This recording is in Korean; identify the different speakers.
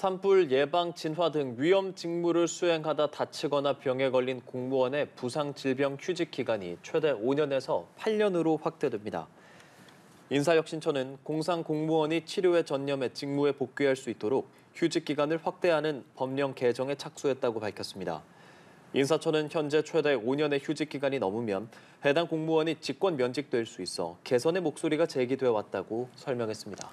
Speaker 1: 산불 예방 진화 등 위험 직무를 수행하다 다치거나 병에 걸린 공무원의 부상 질병 휴직 기간이 최대 5년에서 8년으로 확대됩니다. 인사혁신처는 공상 공무원이 치료에 전념해 직무에 복귀할 수 있도록 휴직 기간을 확대하는 법령 개정에 착수했다고 밝혔습니다. 인사처는 현재 최대 5년의 휴직 기간이 넘으면 해당 공무원이 직권 면직될 수 있어 개선의 목소리가 제기돼 왔다고 설명했습니다.